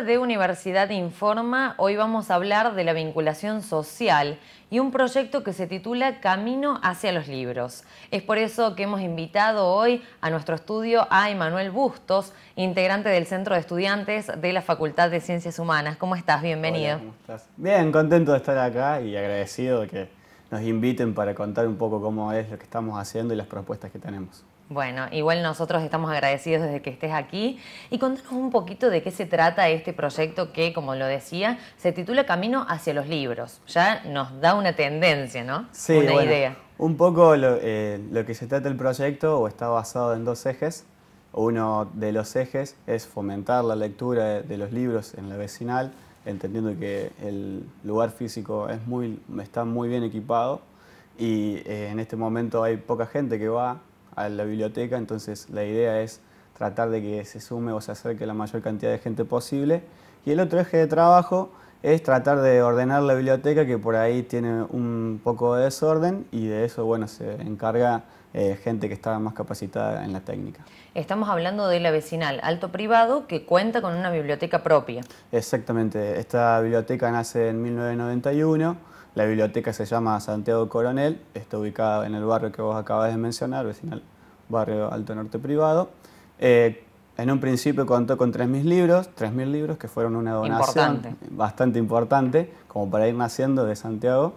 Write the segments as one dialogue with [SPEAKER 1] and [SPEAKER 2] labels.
[SPEAKER 1] de Universidad Informa, hoy vamos a hablar de la vinculación social y un proyecto que se titula Camino hacia los libros. Es por eso que hemos invitado hoy a nuestro estudio a Emanuel Bustos, integrante del Centro de Estudiantes de la Facultad de Ciencias Humanas. ¿Cómo estás? Bienvenido.
[SPEAKER 2] Bien, contento de estar acá y agradecido de que nos inviten para contar un poco cómo es lo que estamos haciendo y las propuestas que tenemos.
[SPEAKER 1] Bueno, igual nosotros estamos agradecidos desde que estés aquí y contanos un poquito de qué se trata este proyecto que, como lo decía, se titula Camino hacia los libros. Ya nos da una tendencia, ¿no? Sí, una idea.
[SPEAKER 2] Un poco eh, lo, que se trata el proyecto o está basado en dos ejes. Uno de los ejes es fomentar la lectura de, los libros en la vecinal, entendiendo que el lugar físico está muy bien equipado y eh, en este momento hay poca gente que va a la biblioteca, entonces la idea es tratar de que se sume o se acerque la mayor cantidad de gente posible. Y el otro eje de trabajo es tratar de ordenar la biblioteca que por ahí tiene un poco de desorden y de eso bueno, se encarga eh, gente que está más capacitada en la técnica.
[SPEAKER 1] Estamos hablando de la vecinal Alto Privado que cuenta con una biblioteca propia.
[SPEAKER 2] Exactamente, esta biblioteca nace en 1991 la biblioteca se llama Santiago Coronel, está ubicada en el barrio que vos acabas de mencionar, al barrio Alto Norte Privado. Eh, en un principio contó con 3.000 libros, 3.000 libros que fueron una donación bastante importante, como para ir naciendo de Santiago.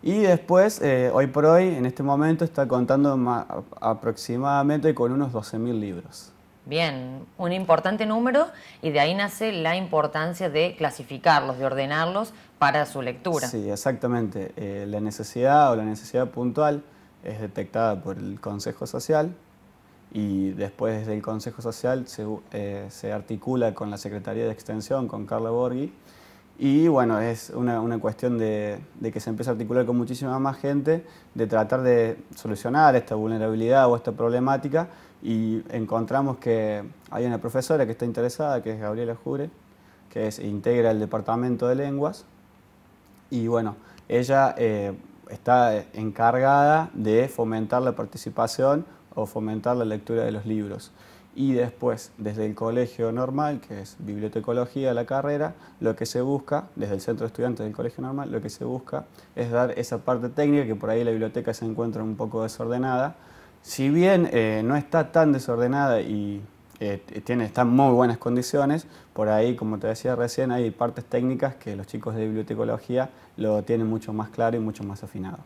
[SPEAKER 2] Y después, eh, hoy por hoy, en este momento, está contando aproximadamente con unos 12.000 libros.
[SPEAKER 1] Bien, un importante número y de ahí nace la importancia de clasificarlos, de ordenarlos para su lectura. Sí,
[SPEAKER 2] exactamente. Eh, la necesidad o la necesidad puntual es detectada por el Consejo Social y después del Consejo Social eh, se, articula con la Secretaría de Extensión, con Carla Borghi, y bueno, es una, cuestión de, de, que se empieza a articular con muchísima más gente, de tratar de solucionar esta vulnerabilidad o esta problemática y encontramos que hay una profesora que está interesada, que es Gabriela Jure, que es, integra el departamento de lenguas, y bueno, ella eh, está encargada de fomentar la participación o fomentar la lectura de los libros. Y después, desde el colegio normal, que es bibliotecología, la carrera, lo que se busca, desde el centro de estudiantes del colegio normal, lo que se busca es dar esa parte técnica que por ahí la biblioteca se encuentra un poco desordenada, si bien eh, no está tan desordenada y eh, tiene, está muy buenas condiciones, por ahí, como te decía recién, hay partes técnicas que los chicos de bibliotecología lo tienen mucho más claro y mucho más afinado.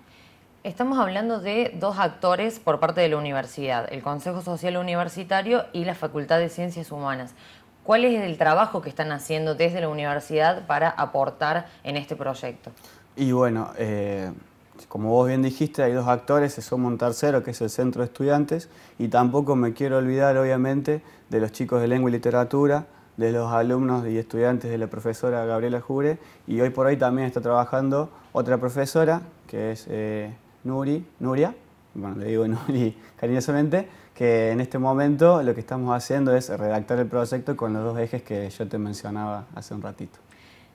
[SPEAKER 1] Estamos hablando de dos actores por parte de la universidad, el Consejo Social Universitario y la Facultad de Ciencias Humanas. ¿Cuál es el trabajo que están haciendo desde la universidad para aportar en este proyecto?
[SPEAKER 2] Y bueno, eh, como vos bien dijiste, hay dos actores, se suma un Tercero, que es el Centro de Estudiantes, y tampoco me quiero olvidar, obviamente, de los chicos de Lengua y Literatura, de los alumnos y estudiantes de la profesora Gabriela Jure, y hoy por hoy también está trabajando otra profesora, que es eh, Nuri, Nuria, bueno, le digo Nuri cariñosamente, que en este momento lo que estamos haciendo es redactar el proyecto con los dos ejes que yo te mencionaba hace un ratito.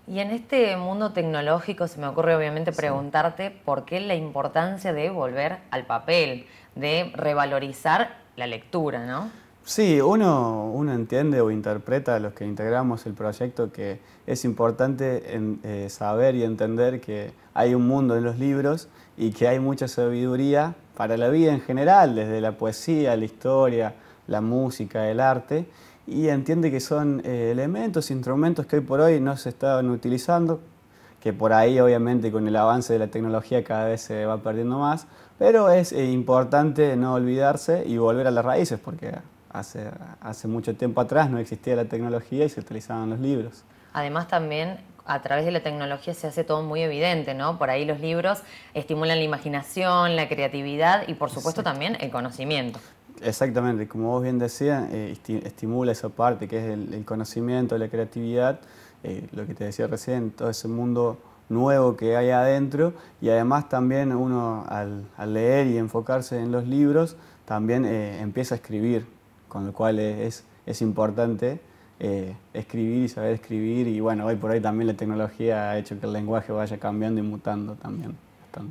[SPEAKER 1] Y en este mundo tecnológico se me ocurre obviamente preguntarte por qué la importancia de volver al papel, de revalorizar la lectura, ¿no?
[SPEAKER 2] Sí, uno, entiende o interpreta a los que integramos el proyecto que es importante eh, saber y entender que hay un mundo en los libros y que hay mucha sabiduría para la vida en general, desde la poesía, la historia, la música, el arte y entiende que son eh, elementos, instrumentos que hoy por hoy no se están utilizando, que por ahí obviamente con el avance de la tecnología cada vez se va perdiendo más, pero es eh, importante no olvidarse y volver a las raíces, porque hace, hace mucho tiempo atrás no existía la tecnología y se utilizaban los libros.
[SPEAKER 1] Además también a través de la tecnología se hace todo muy evidente, ¿no? Por ahí los libros estimulan la imaginación, la creatividad y por supuesto también el conocimiento.
[SPEAKER 2] Exactamente, como vos bien decías, eh, estimula esa parte que es el, conocimiento, la creatividad, eh, lo que te decía recién, todo ese mundo nuevo que hay adentro y además también uno al, leer y enfocarse en los libros también eh, empieza a escribir, con lo cual es, es importante escribir y saber escribir y bueno, hoy por hoy también la tecnología ha hecho que el lenguaje vaya cambiando y mutando también.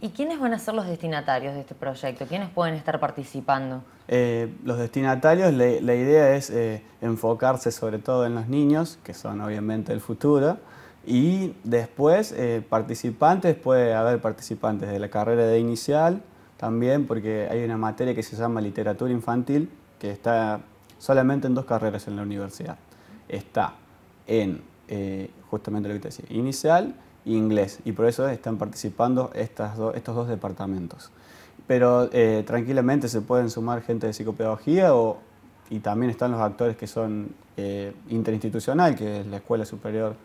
[SPEAKER 1] ¿Y quiénes van a ser los destinatarios de este proyecto? ¿Quiénes pueden estar participando?
[SPEAKER 2] Eh, los destinatarios, la, idea es eh, enfocarse sobre todo en los niños, que son obviamente el futuro, y después eh, participantes, puede haber participantes de la carrera de inicial también, porque hay una materia que se llama literatura infantil, que está solamente en dos carreras en la universidad. Está en, justamente lo que te decía, inicial inglés y por eso están participando estos dos departamentos. Pero eh, tranquilamente se pueden sumar gente de psicopedagogía y también están los actores que son eh, interinstitucional, que es la escuela superior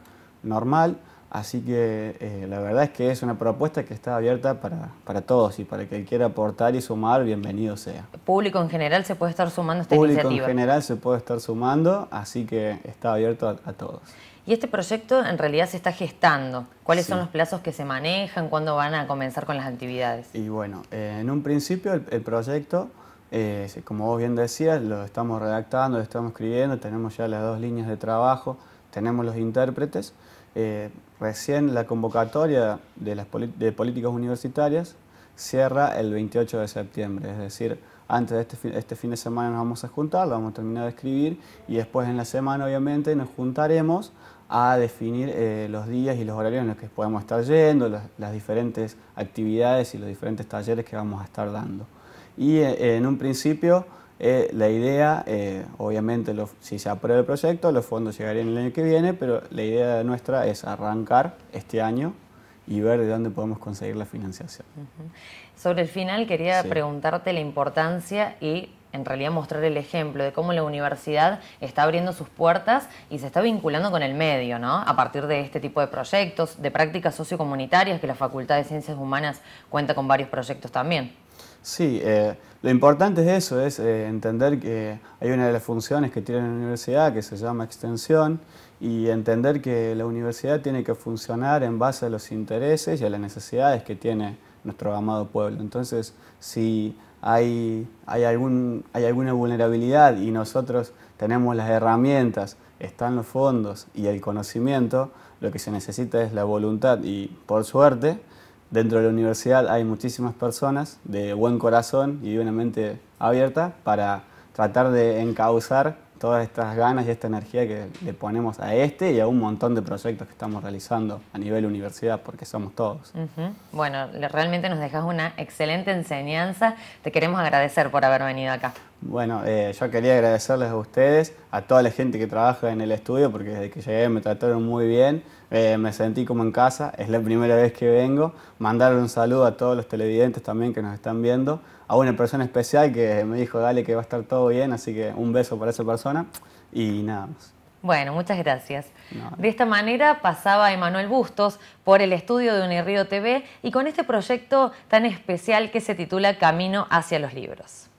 [SPEAKER 2] normal, Así que eh, la verdad es que es una propuesta que está abierta para, todos y para quien quiera aportar y sumar, bienvenido sea.
[SPEAKER 1] público en general se puede estar sumando a esta público iniciativa. en
[SPEAKER 2] general se puede estar sumando, así que está abierto a, todos.
[SPEAKER 1] Y este proyecto en realidad se está gestando. ¿Cuáles son los plazos que se manejan? ¿Cuándo van a comenzar con las actividades?
[SPEAKER 2] Y bueno, eh, en un principio el, proyecto, eh, como vos bien decías, lo estamos redactando, lo estamos escribiendo, tenemos ya las dos líneas de trabajo, tenemos los intérpretes. Eh, recién la convocatoria de, las políticas universitarias cierra el 28 de septiembre, es decir, antes de este fin, este de semana nos vamos a juntar, vamos a terminar de escribir y después en la semana obviamente nos juntaremos a definir eh, los días y los horarios en los que podemos estar yendo, las, diferentes actividades y los diferentes talleres que vamos a estar dando. Y eh, en un principio eh, la idea, eh, obviamente, si se aprueba el proyecto, los fondos llegarían el año que viene, pero la idea nuestra es arrancar este año y ver de dónde podemos conseguir la financiación.
[SPEAKER 1] Sobre el final, quería preguntarte la importancia y en realidad mostrar el ejemplo de cómo la universidad está abriendo sus puertas y se está vinculando con el medio, ¿no? A partir de este tipo de proyectos, de prácticas sociocomunitarias, que la Facultad de Ciencias Humanas cuenta con varios proyectos también.
[SPEAKER 2] Sí, eh, lo importante de eso es eh, entender que hay una de las funciones que tiene la universidad que se llama extensión y entender que la universidad tiene que funcionar en base a los intereses y a las necesidades que tiene nuestro amado pueblo. Entonces, si hay, hay, algún, hay alguna vulnerabilidad y nosotros tenemos las herramientas, están los fondos y el conocimiento, lo que se necesita es la voluntad y, por suerte, Dentro de la universidad hay muchísimas personas de buen corazón y de una mente abierta para tratar de encauzar todas estas ganas y esta energía que le ponemos a este y a un montón de proyectos que estamos realizando a nivel universidad, porque somos todos.
[SPEAKER 1] Bueno, realmente nos dejas una excelente enseñanza. Te queremos agradecer por haber venido acá.
[SPEAKER 2] Bueno, eh, yo quería agradecerles a ustedes, a toda la gente que trabaja en el estudio, porque desde que llegué me trataron muy bien, eh, me sentí como en casa, es la primera vez que vengo. Mandar un saludo a todos los televidentes también que nos están viendo, a una persona especial que me dijo, dale, que va a estar todo bien, así que un beso para esa persona y nada más.
[SPEAKER 1] Bueno, muchas gracias. De esta manera pasaba Emanuel Bustos por el estudio de Unirío TV y con este proyecto tan especial que se titula Camino hacia los libros.